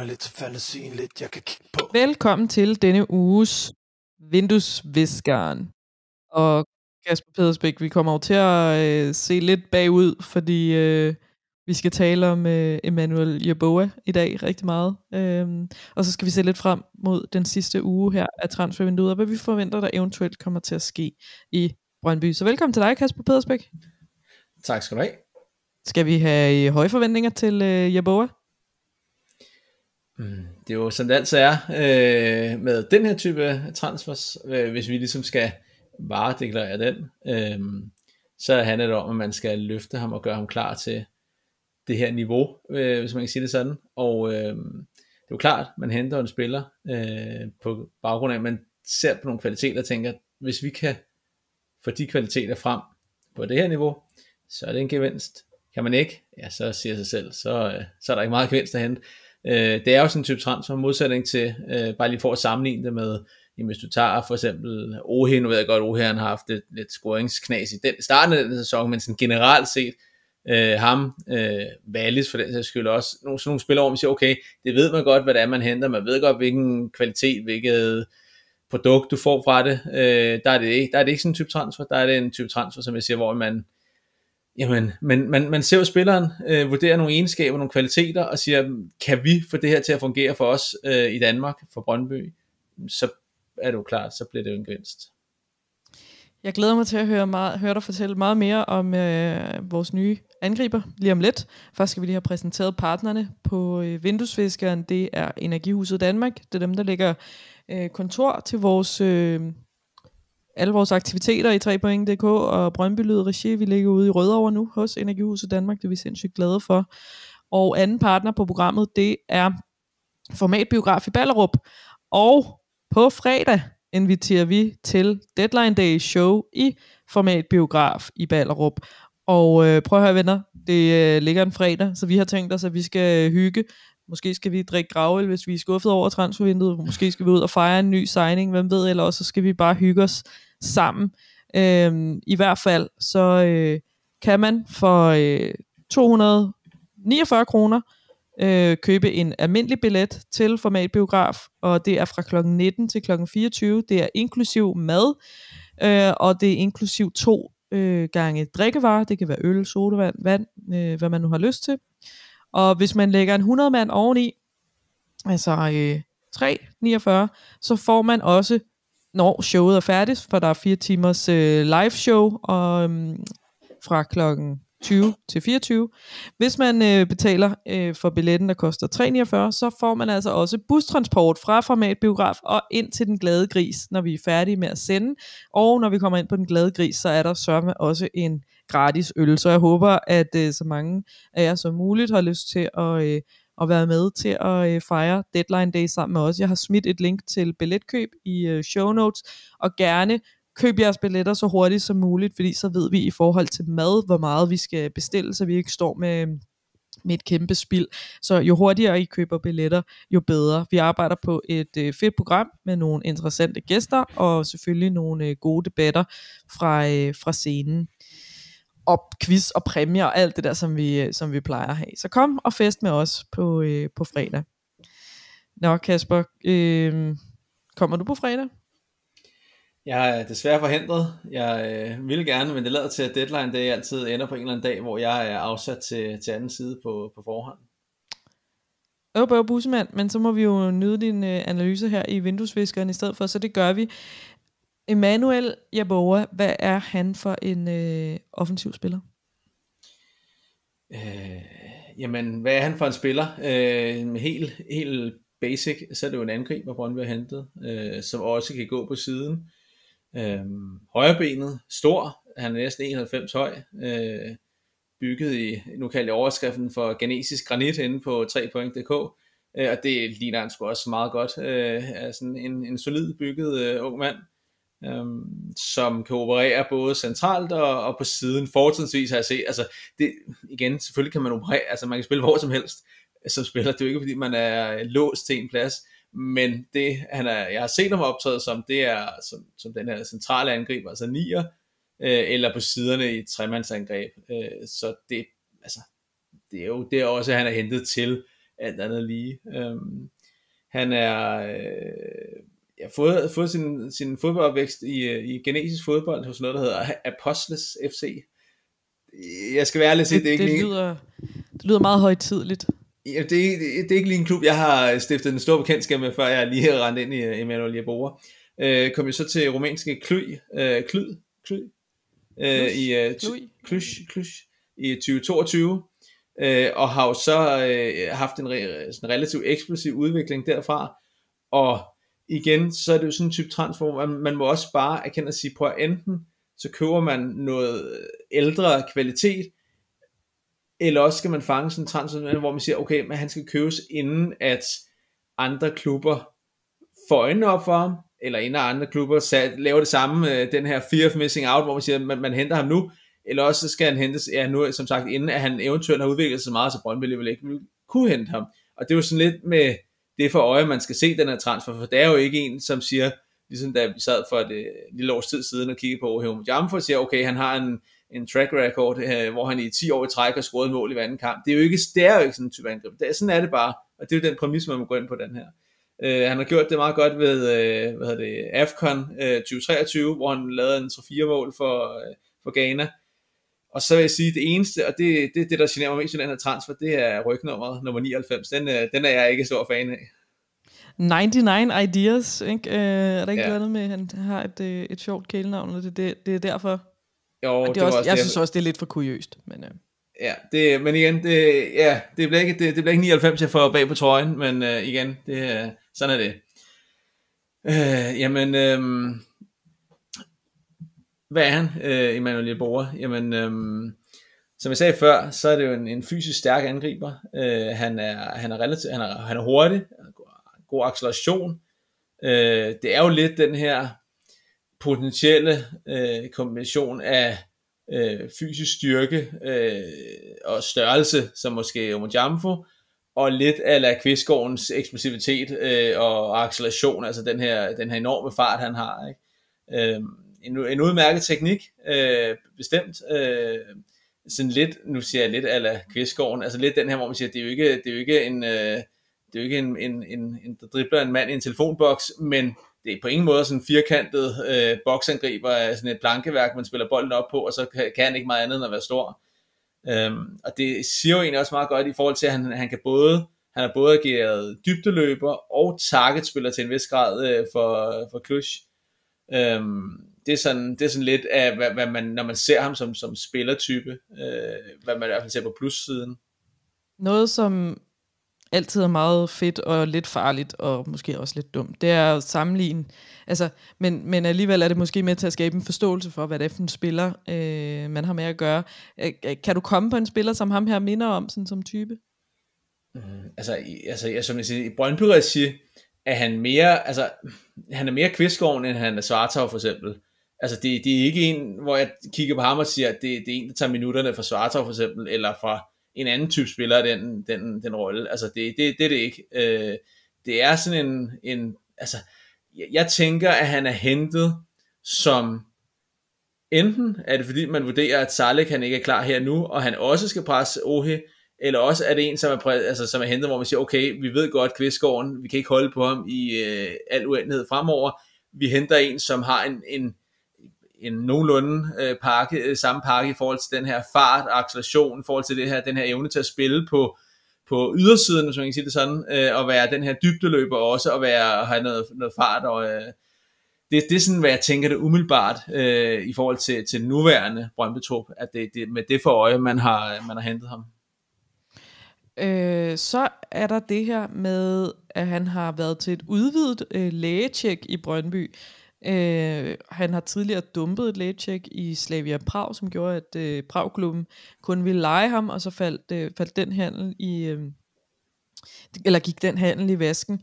mig lidt til fantasien lidt, jeg kan kigge på. Velkommen til denne uges Vinduesviskeren. Og Kasper Pedersbæk, vi kommer over til at øh, se lidt bagud, fordi øh, vi skal tale om øh, Emmanuel Jaboa i dag rigtig meget. Øhm, og så skal vi se lidt frem mod den sidste uge her af transfervinduet, og hvad vi forventer, der eventuelt kommer til at ske i Brøndby. Så velkommen til dig, Kasper Pedersbæk. Tak skal du have. Skal vi have øh, høje forventninger til øh, Jaboa? Mm, det er jo som det altid er øh, med den her type transfers, øh, hvis vi ligesom skal varedeklarere den, øh, så handler det om, at man skal løfte ham og gøre ham klar til det her niveau, øh, hvis man kan sige det sådan. Og øh, det er jo klart, man henter en spiller øh, på baggrund af, at man ser på nogle kvaliteter og tænker, hvis vi kan få de kvaliteter frem på det her niveau, så er det en gevinst. Kan man ikke, ja, så siger sig selv, så, øh, så er der ikke meget gevinst at hente. Øh, det er jo sådan en type transfer, modsætning til, øh, bare lige for at sammenligne det med, jamen, hvis du tager for eksempel Ohe, nu ved jeg godt, Ohe han har haft et, lidt scoringsknas i den, starten af den sæson, men sådan generelt set, øh, ham, øh, Wallis for den sags skyld også, nogle, sådan nogle spillere, hvor man siger, okay, det ved man godt, hvad det er, man henter, man ved godt, hvilken kvalitet, hvilket produkt du får fra det, øh, der, er det ikke, der er det ikke sådan en type transfer, der er det en type transfer, som jeg siger, hvor man Jamen, men man, man ser jo spilleren, øh, vurderer nogle egenskaber, nogle kvaliteter, og siger, kan vi få det her til at fungere for os øh, i Danmark, for Brøndby, så er det jo klart, så bliver det jo en gevinst. Jeg glæder mig til at høre, meget, høre dig fortælle meget mere om øh, vores nye angriber lige om lidt. Først skal vi lige have præsenteret partnerne på øh, vinduesviskeren. Det er Energihuset Danmark. Det er dem, der lægger øh, kontor til vores øh, alle vores aktiviteter i 3point.dk og Brøndby Lyd Regi. Vi ligger ude i Rødovre nu hos Energihuset Danmark, det er vi sindssygt glade for. Og anden partner på programmet, det er Formatbiograf i Ballerup. Og på fredag inviterer vi til Deadline Day Show i Formatbiograf i Ballerup. Og øh, prøv at høre venner, det øh, ligger en fredag, så vi har tænkt os, at vi skal øh, hygge Måske skal vi drikke gravel, hvis vi er skuffet over transfervinduet. Måske skal vi ud og fejre en ny signing, hvem ved, eller også så skal vi bare hygge os sammen. Øhm, I hvert fald, så øh, kan man for øh, 249 kroner øh, købe en almindelig billet til formatbiograf, og det er fra kl. 19 til kl. 24. Det er inklusiv mad, øh, og det er inklusiv to øh, gange drikkevarer. Det kan være øl, sodavand, vand, øh, hvad man nu har lyst til. Og hvis man lægger en 100 mand oveni, altså øh, 349, så får man også, når showet er færdigt, for der er fire timers øh, live show og, øhm, fra klokken 20 til 24. Hvis man øh, betaler øh, for billetten, der koster 3,49, så får man altså også bustransport fra formatbiograf og ind til Den Glade Gris, når vi er færdige med at sende. Og når vi kommer ind på Den Glade Gris, så er der sørme også en gratis øl. Så jeg håber, at øh, så mange af jer som muligt har lyst til at, øh, at være med til at øh, fejre Deadline Day sammen med os. Jeg har smidt et link til billetkøb i øh, show notes, og gerne køb jeres billetter så hurtigt som muligt, fordi så ved vi i forhold til mad, hvor meget vi skal bestille, så vi ikke står med med et kæmpe spild. Så jo hurtigere I køber billetter, jo bedre. Vi arbejder på et øh, fedt program med nogle interessante gæster og selvfølgelig nogle øh, gode debatter fra, øh, fra scenen og quiz og præmier og alt det der, som vi, som vi plejer at have. Så kom og fest med os på, øh, på fredag. Nå Kasper, øh, kommer du på fredag? Jeg er desværre forhindret. Jeg øh, ville gerne, men det lader til, at deadline det altid ender på en eller anden dag, hvor jeg er afsat til, til anden side på, på forhånd. Åh, bussemand, men så må vi jo nyde din øh, analyse her i vinduesviskeren i stedet for, så det gør vi. Emanuel Jaboa, hvad er han for en øh, offensiv spiller? Øh, jamen, hvad er han for en spiller? Øh, helt, helt basic, så er det jo en angriber, Brøndby har hentet, øh, som også kan gå på siden. Øh, højrebenet, stor, han er næsten 91 høj, øh, bygget i, nu kalder jeg overskriften for genesisk granit inde på 3.dk, øh, og det ligner han sgu også meget godt. Øh, er sådan en, en solid bygget øh, ung mand øhm, som kan operere både centralt og, og på siden. Fortidensvis har jeg set, altså det, igen, selvfølgelig kan man operere, altså man kan spille hvor som helst som spiller. Det er jo ikke fordi, man er låst til en plads, men det, han er, jeg har set ham optræde som, det er som, som den her centrale angriber, altså nier, øh, eller på siderne i tremandsangreb. Øh, så det, altså, det er jo det er også, han er hentet til alt andet lige. Øhm, han er, øh, ja, fået, fået sin, sin fodboldopvækst i, øh, i genetisk fodbold hos noget, der hedder Apostles FC. Jeg skal være ærlig sige, det, det, det, ikke lyder, lige... det lyder meget højtidligt. Ja, det, det, det, er ikke lige en klub, jeg har stiftet en stor bekendtskab med, før jeg lige har rendt ind i øh, Emanuel Jeboa. Øh, kom jeg så til rumænske Kly, øh, Kly, Kly, øh, i, øh, Klysch, Klysch, i 2022, øh, og har jo så øh, haft en re, sådan relativt eksplosiv udvikling derfra, og igen, så er det jo sådan en type transfer, hvor man, må også bare erkende at sige, på at enten så køber man noget ældre kvalitet, eller også skal man fange sådan en transfer, hvor man siger, okay, men han skal købes inden at andre klubber får øjnene op for ham, eller inden andre klubber laver det samme, øh, den her fear of missing out, hvor man siger, man, man henter ham nu, eller også så skal han hentes, ja nu som sagt, inden at han eventuelt har udviklet sig meget, så Brøndby vil ikke kunne hente ham. Og det er jo sådan lidt med, det er for øje, man skal se den her transfer, for det er jo ikke en, som siger, ligesom da vi sad for et, øh, et lille års tid siden og kiggede på Ohio og siger, okay, han har en, en track record, øh, hvor han i 10 år i træk har scoret mål i hver anden kamp. Det er jo ikke, det er jo ikke sådan en type angreb. Det, er, sådan er det bare, og det er jo den præmis, man må gå ind på den her. Øh, han har gjort det meget godt ved øh, hvad hedder det, AFCON øh, 2023, hvor han lavede en 3-4 mål for, øh, for Ghana. Og så vil jeg sige, det eneste, og det, det, det der generer mig mest i den her transfer, det er rygnummeret nummer 99. Den, øh, den er jeg ikke stor fan af. 99 Ideas, ikke? Øh, er der ikke ja. noget med, at han har et, øh, et sjovt kælenavn, og det, det, det er derfor? Jo, og det, det også, også, jeg det, synes også, det er lidt for kuriøst. Men, øh. Ja, det, men igen, det, ja, det, bliver ikke, det, det bliver ikke 99, jeg får bag på trøjen, men øh, igen, det, øh, sådan er det. Øh, jamen, øh, hvad er han, øh, Emmanuel Jeboa? Jamen, øh, som jeg sagde før, så er det jo en, en fysisk stærk angriber. Øh, han, er, han, er relativ, han, er, han er hurtig, god, god acceleration. Øh, det er jo lidt den her potentielle øh, kombination af øh, fysisk styrke øh, og størrelse, som måske Omojamfo, og lidt af Kvistgårdens eksplosivitet øh, og acceleration, altså den her, den her enorme fart, han har. Ikke? Øh, en, en udmærket teknik, øh, bestemt. Øh, sådan lidt, nu siger jeg lidt ala Kvistgården, altså lidt den her, hvor man siger, det er jo ikke, det er jo ikke en... Øh, det er jo ikke en, en, en, en der dribler en mand i en telefonboks, men det er på ingen måde sådan en firkantet øh, boksangriber, sådan et plankeværk, man spiller bolden op på, og så kan, kan han ikke meget andet end at være stor. Øhm, og det siger jo egentlig også meget godt i forhold til, at han, han kan både han har både ageret dybdeløber og targetspiller til en vis grad øh, for, for Klush. Øhm, det, er sådan, det er sådan lidt af, hvad, hvad man, når man ser ham som, som spillertype, øh, hvad man i hvert fald ser på plussiden. Noget, som altid er meget fedt og lidt farligt og måske også lidt dumt, det er at sammenligne. Altså, men, men alligevel er det måske med til at skabe en forståelse for, hvad det er for en spiller, øh, man har med at gøre. Øh, øh, kan du komme på en spiller, som ham her minder om, sådan som type? Mm, altså, i, altså jeg, som jeg siger, i Brøndby-regi er han mere, altså, han er mere kvistgården, end han er Svartov for eksempel. Altså, det, det er ikke en, hvor jeg kigger på ham og siger, at det, det er en, der tager minutterne fra Svartov for eksempel, eller fra en anden type spiller den, den, den rolle. Altså, det, det, det er det ikke. Øh, det er sådan en, en altså, jeg, jeg tænker, at han er hentet som enten er det fordi, man vurderer, at Salek han ikke er klar her nu, og han også skal presse Ohe, eller også er det en, som er, præ- altså, som er hentet, hvor man siger, okay, vi ved godt Kvistgården, vi kan ikke holde på ham i øh, al uendelighed fremover. Vi henter en, som har en, en en nogenlunde øh, pakke, øh, samme pakke i forhold til den her fart og acceleration, i forhold til det her, den her evne til at spille på, på ydersiden, hvis man kan sige det sådan, øh, og være den her dybdeløber også, og være, have noget, noget fart. Og, øh, det, det er sådan, hvad jeg tænker det umiddelbart øh, i forhold til, til nuværende Brøndby at det, det, med det for øje, man har, øh, man har hentet ham. Øh, så er der det her med, at han har været til et udvidet øh, lægetjek i Brøndby. Øh, han har tidligere dumpet et lægecheck i Slavia Prag, som gjorde, at øh, Prag-klubben kun ville lege ham, og så faldt, øh, faldt den handel i... Øh, eller gik den handel i vasken.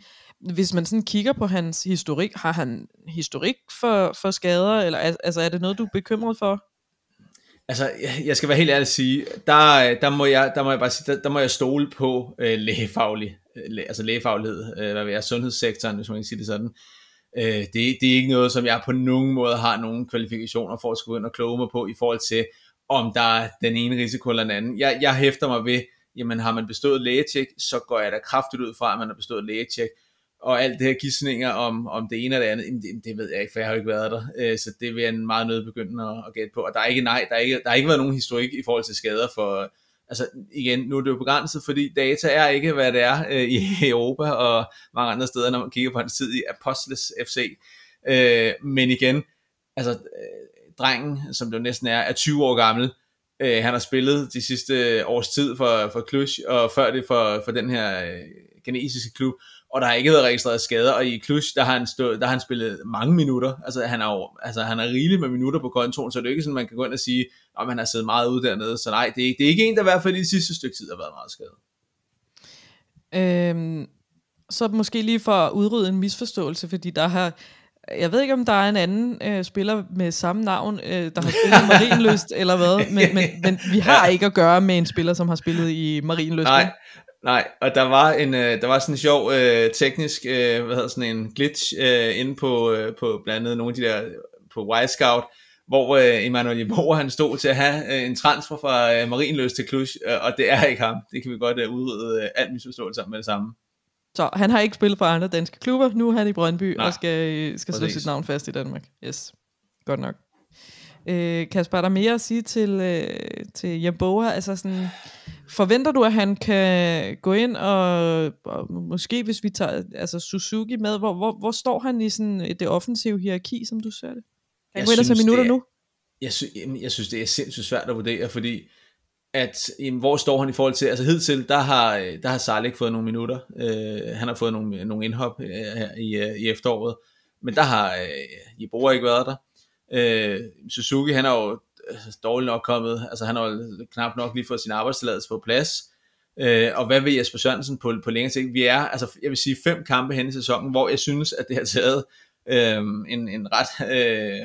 Hvis man sådan kigger på hans historik, har han historik for, for skader, eller altså er det noget, du er bekymret for? Altså, jeg skal være helt ærlig at sige, der, der, må, jeg, der må jeg bare sige, der, der må jeg stole på øh, lægefaglig, læ, altså lægefaglighed, øh, hvad ved jeg, sundhedssektoren, hvis man kan sige det sådan. Øh, det, det er ikke noget, som jeg på nogen måde har nogen kvalifikationer for at skulle ind og kloge mig på i forhold til, om der er den ene risiko eller den anden. Jeg, jeg hæfter mig ved, jamen har man bestået lægetjek, så går jeg da kraftigt ud fra, at man har bestået lægetjek. Og alt det her gidsninger om, om det ene eller det andet, jamen, det, det ved jeg ikke, for jeg har jo ikke været der. Øh, så det vil jeg meget nødt begynde at, at gætte på. Og der er ikke nej, der er ikke, der er ikke været nogen historik i forhold til skader for, altså igen, nu er det jo begrænset, fordi data er ikke, hvad det er øh, i Europa og mange andre steder, når man kigger på en tid i Apostles FC. Øh, men igen, altså øh, drengen, som det jo næsten er, er 20 år gammel, øh, han har spillet de sidste års tid for, for Cluj, og før det for, for den her øh, genesiske klub, og der har ikke været registreret skader, og i Cluj, der har han, stå, der har han spillet mange minutter, altså han har, jo, altså, han har rigeligt med minutter på kontoren, så det er ikke sådan, man kan gå ind og sige, at han har siddet meget ude dernede, så nej, det er, det er ikke en, der i hvert fald i det sidste stykke tid har været meget skadet. Øhm, så måske lige for at udrydde en misforståelse, fordi der har, jeg ved ikke, om der er en anden øh, spiller med samme navn, øh, der har spillet Marienløst eller hvad, men, men, men vi har ja. ikke at gøre med en spiller, som har spillet i Marienløst. Nej, Nej, og der var en øh, der var sådan en sjov øh, teknisk øh, hvad hedder sådan en glitch øh, inde på øh, på blandt andet nogle af de der på Wisecout, hvor øh, Emmanuel Jeboer han stod til at have øh, en transfer fra øh, Marienløs til Cluj, øh, og det er ikke ham. Det kan vi godt øh, udrydde øh, alt misforståelse med det samme. Så han har ikke spillet for andre danske klubber, nu er han i Brøndby Nej, og skal, øh, skal slå sit navn fast i Danmark. Yes, godt nok. Øh, Kasper, er der mere at sige til, øh, til Jeboer? Altså sådan, Forventer du, at han kan gå ind og, og måske hvis vi tager altså Suzuki med, hvor, hvor, hvor står han i sådan øh, det offensive hierarki, som du ser det? Han går ellers minutter er, nu. Jeg, sy, jamen, jeg synes, det er sindssygt svært at vurdere, fordi at jamen, hvor står han i forhold til, altså hidtil, der har, øh, der har Sarlik fået nogle minutter, øh, han har fået nogle, nogle indhop øh, i, øh, i efteråret, men der har øh, Jeboa ikke været der. Øh, Suzuki, han har jo Altså, dårligt nok kommet, altså han har knap nok lige fået sin arbejdstilladelse på plads, øh, og hvad vil Jesper Sørensen på, på længere sigt? Vi er, altså jeg vil sige, fem kampe hen i sæsonen, hvor jeg synes, at det har taget øh, en, en ret, øh,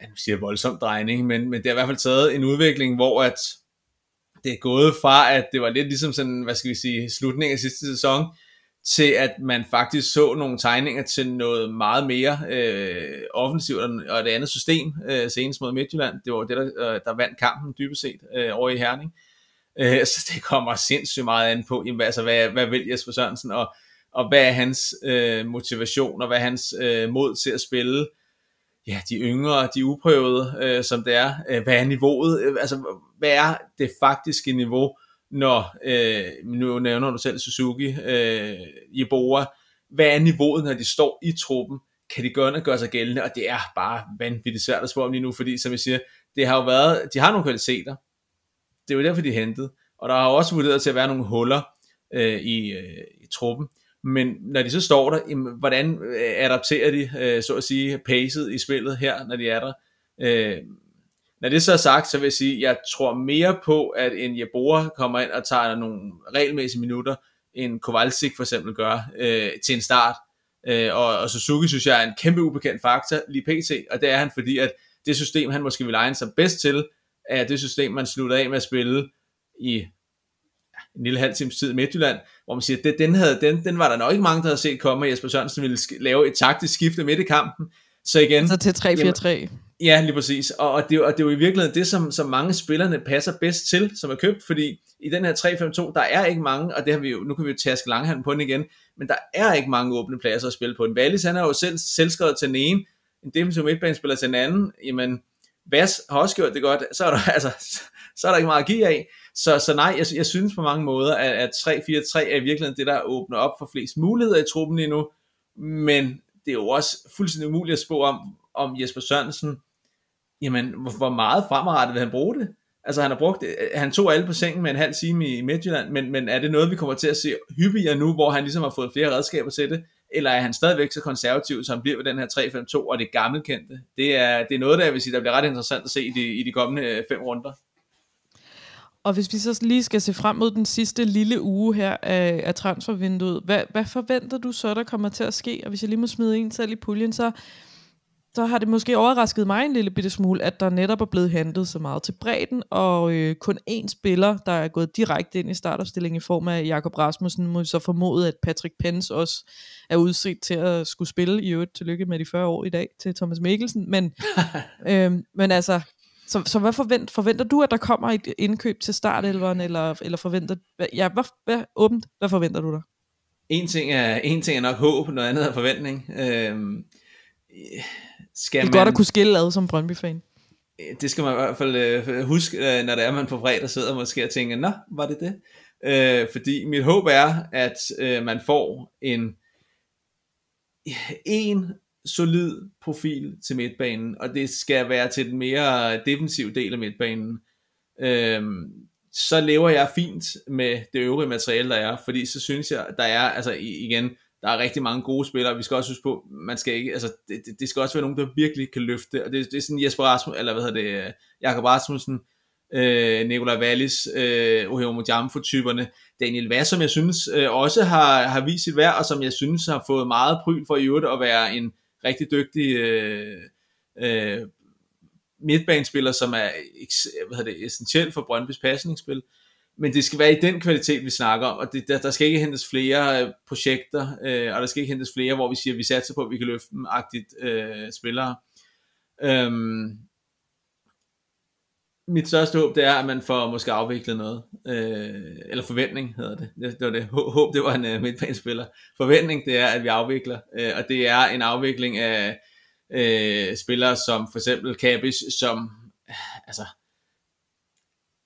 jeg siger voldsom drejning, men, men det har i hvert fald taget en udvikling, hvor at det er gået fra, at det var lidt ligesom sådan, hvad skal vi sige, slutningen af sidste sæson, til at man faktisk så nogle tegninger til noget meget mere øh, offensivt og et andet system øh, senest mod Midtjylland. Det var det, der, øh, der vandt kampen dybest set øh, over i Herning. Øh, så det kommer sindssygt meget an på, jamen, altså, hvad, hvad vil Jesper Sørensen, og, og hvad er hans øh, motivation, og hvad er hans øh, mod til at spille ja, de yngre, de uprøvede, øh, som det er. Øh, hvad er niveauet? Øh, altså, hvad er det faktiske niveau? når, øh, nu nævner du selv Suzuki, øh, Jeboa, hvad er niveauet, når de står i truppen? Kan de gøre noget gøre sig gældende? Og det er bare vanvittigt svært at spørge om lige nu, fordi som jeg siger, det har jo været, de har nogle kvaliteter. Det er jo derfor, de er hentet. Og der har jo også vurderet til at være nogle huller øh, i, øh, i truppen. Men når de så står der, jamen, hvordan øh, adapterer de, øh, så at sige, pacet i spillet her, når de er der? Øh, når det så er sagt, så vil jeg sige, at jeg tror mere på, at en Jebora kommer ind og tager nogle regelmæssige minutter, end Kovalsik for eksempel gør øh, til en start. Øh, og, og Suzuki synes jeg er en kæmpe ubekendt faktor lige pt. Og det er han, fordi at det system, han måske vil egne sig bedst til, er det system, man slutter af med at spille i en lille halv times tid i Midtjylland, hvor man siger, at den, havde, den, den var der nok ikke mange, der havde set komme, at Jesper Sørensen ville lave et taktisk skifte midt i kampen. Så igen... Så altså til 3-4-3. Ja, lige præcis. Og, og, det, og det er jo i virkeligheden det, som, som mange spillerne passer bedst til, som er købt, fordi i den her 3-5-2, der er ikke mange, og det har vi jo, nu kan vi jo taske langhand på den igen, men der er ikke mange åbne pladser at spille på. En Wallis, han er jo selv selvskrevet til den ene, en defensiv midtbanespiller til den anden, jamen, Vas har også gjort det godt, så er der, altså, så er der ikke meget at give af. Så, så nej, jeg, jeg synes på mange måder, at, at 3-4-3 er i virkeligheden det, der åbner op for flest muligheder i truppen lige nu, men det er jo også fuldstændig umuligt at spå om, om Jesper Sørensen, jamen, hvor meget fremadrettet vil han bruge det? Altså han har brugt, øh, han tog alle på sengen med en halv time i Midtjylland, men, men er det noget, vi kommer til at se hyppigere nu, hvor han ligesom har fået flere redskaber til det? Eller er han stadigvæk så konservativ, som han bliver ved den her 3-5-2 og det gammelkendte? Det er, det er noget, der, jeg vil sige, der bliver ret interessant at se i de, i de kommende øh, fem runder. Og hvis vi så lige skal se frem mod den sidste lille uge her af, af transfervinduet, hvad, hvad forventer du så, der kommer til at ske? Og hvis jeg lige må smide en selv i puljen, så så har det måske overrasket mig en lille bitte smule, at der netop er blevet handlet så meget til bredden, og øh, kun én spiller, der er gået direkte ind i startopstillingen i form af Jakob Rasmussen, må så formode, at Patrick Pence også er udset til at skulle spille, i øvrigt tillykke med de 40 år i dag til Thomas Mikkelsen, men, øh, men altså, så, så hvad forvent, forventer du, at der kommer et indkøb til startelveren, eller, eller forventer, ja, hvad, hvad, åbent, hvad forventer du der? En ting, er, en ting er nok håb, noget andet er forventning. Øh, skal det er man, godt at kunne skille ad som Brøndby-fan. Øh, det skal man i hvert fald øh, huske, øh, når det er, man på fredag sidder måske og tænker, nå, var det det? Øh, fordi mit håb er, at øh, man får en, en solid profil til midtbanen, og det skal være til den mere defensive del af midtbanen. Øhm, så lever jeg fint med det øvrige materiale, der er, fordi så synes jeg, der er, altså igen, der er rigtig mange gode spillere, vi skal også huske på, man skal ikke, altså, det, det, skal også være nogen, der virkelig kan løfte, og det, det er sådan Jesper Rasmussen, eller hvad hedder det, Jakob Rasmussen, øh, Nicolai Wallis, øh, Ohio Mojamfo typerne, Daniel Vass, som jeg synes øh, også har, har vist sit værd, og som jeg synes har fået meget pryl for i øvrigt at være en rigtig dygtig øh, øh, midtbanespiller, som er hvad hedder det, essentiel for Brøndby's pasningsspil. Øh, men det skal være i den kvalitet, vi snakker om, og det, der, der skal ikke hentes flere øh, projekter, øh, og der skal ikke hentes flere, hvor vi siger, at vi satser på, at vi kan løfte dem-agtigt øh, spillere. Øhm, mit største håb, det er, at man får måske afviklet noget, øh, eller forventning hedder det, det, det var det, håb det var en øh, midtbanespiller, forventning det er, at vi afvikler, øh, og det er en afvikling af øh, spillere som for eksempel Kabis, som, øh, altså,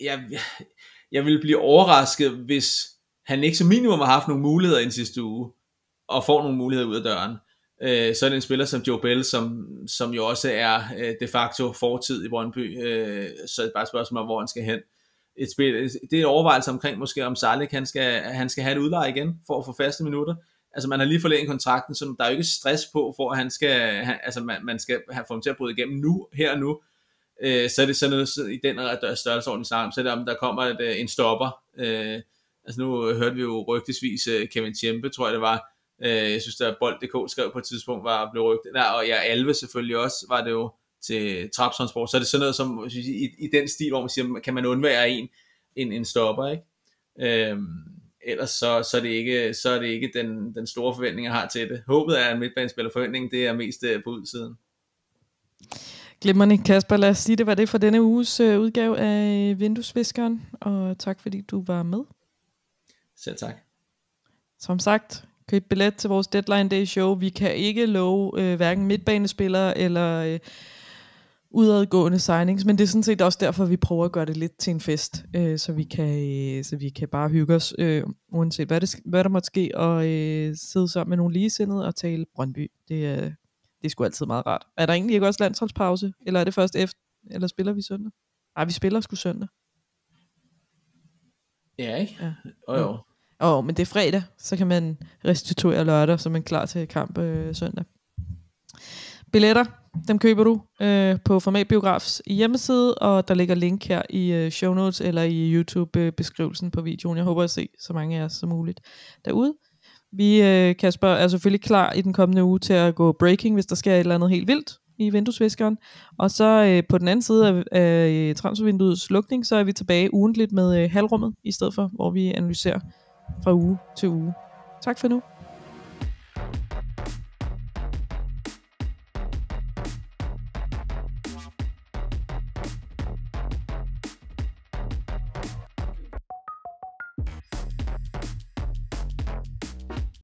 jeg, jeg jeg ville blive overrasket, hvis han ikke som minimum har haft nogle muligheder ind sidste uge, og får nogle muligheder ud af døren. Øh, så er det en spiller som Joe Bell, som, som jo også er øh, de facto fortid i Brøndby, øh, så er det bare et spørgsmål, hvor han skal hen. Et spil, det er en overvejelse omkring, måske om Salik, han skal, han skal have et udleje igen, for at få faste minutter. Altså man har lige forlænget kontrakten, så der er jo ikke stress på, for at han skal, han, altså man, man skal have få ham til at bryde igennem nu, her og nu øh, så er det sådan noget så i den ordentligt sammen, så er det om, der kommer et, øh, en stopper. Øh, altså nu hørte vi jo rygtesvis øh, Kevin Tjempe, tror jeg det var. Øh, jeg synes, der Bold.dk skrev på et tidspunkt, var blevet rygtet. Der, og ja, Alve selvfølgelig også, var det jo til Trabzonsport. Så er det sådan noget som i, i den stil, hvor man siger, kan man undvære en, en, en stopper, ikke? Øh, ellers så, så, er det ikke, så er det ikke den, den store forventning, jeg har til det. Håbet er en midtbanespiller forventning, det er mest øh, på udsiden. Glimrende. Kasper, lad os sige, det var det for denne uges øh, udgave af Vinduesviskeren, og tak fordi du var med. Selv tak. Som sagt, køb billet til vores Deadline Day show. Vi kan ikke love øh, hverken midtbanespillere eller øh, udadgående signings, men det er sådan set også derfor, vi prøver at gøre det lidt til en fest, øh, så, vi kan, øh, så vi kan bare hygge os, øh, uanset hvad, det, hvad der måtte ske, og øh, sidde sammen med nogle ligesindede og tale Brøndby. Det er øh, det er sgu altid meget rart. Er der egentlig ikke også landsholdspause? Eller er det først efter? Eller spiller vi søndag? Nej, vi spiller sgu søndag. Ja, ikke? Ja. Oh, jo. Åh, oh, men det er fredag, så kan man restituere lørdag, så man er klar til kamp øh, søndag. Billetter, dem køber du øh, på Formatbiografs hjemmeside, og der ligger link her i øh, show notes eller i YouTube-beskrivelsen øh, på videoen. Jeg håber at se så mange af jer som muligt derude. Vi, øh, Kasper, er selvfølgelig klar i den kommende uge til at gå breaking, hvis der sker et eller andet helt vildt i vinduesviskeren. Og så øh, på den anden side af, øh, transfervinduets lukning, så er vi tilbage ugentligt med halvrummet, i stedet for, hvor vi analyserer fra uge til uge. Tak for nu.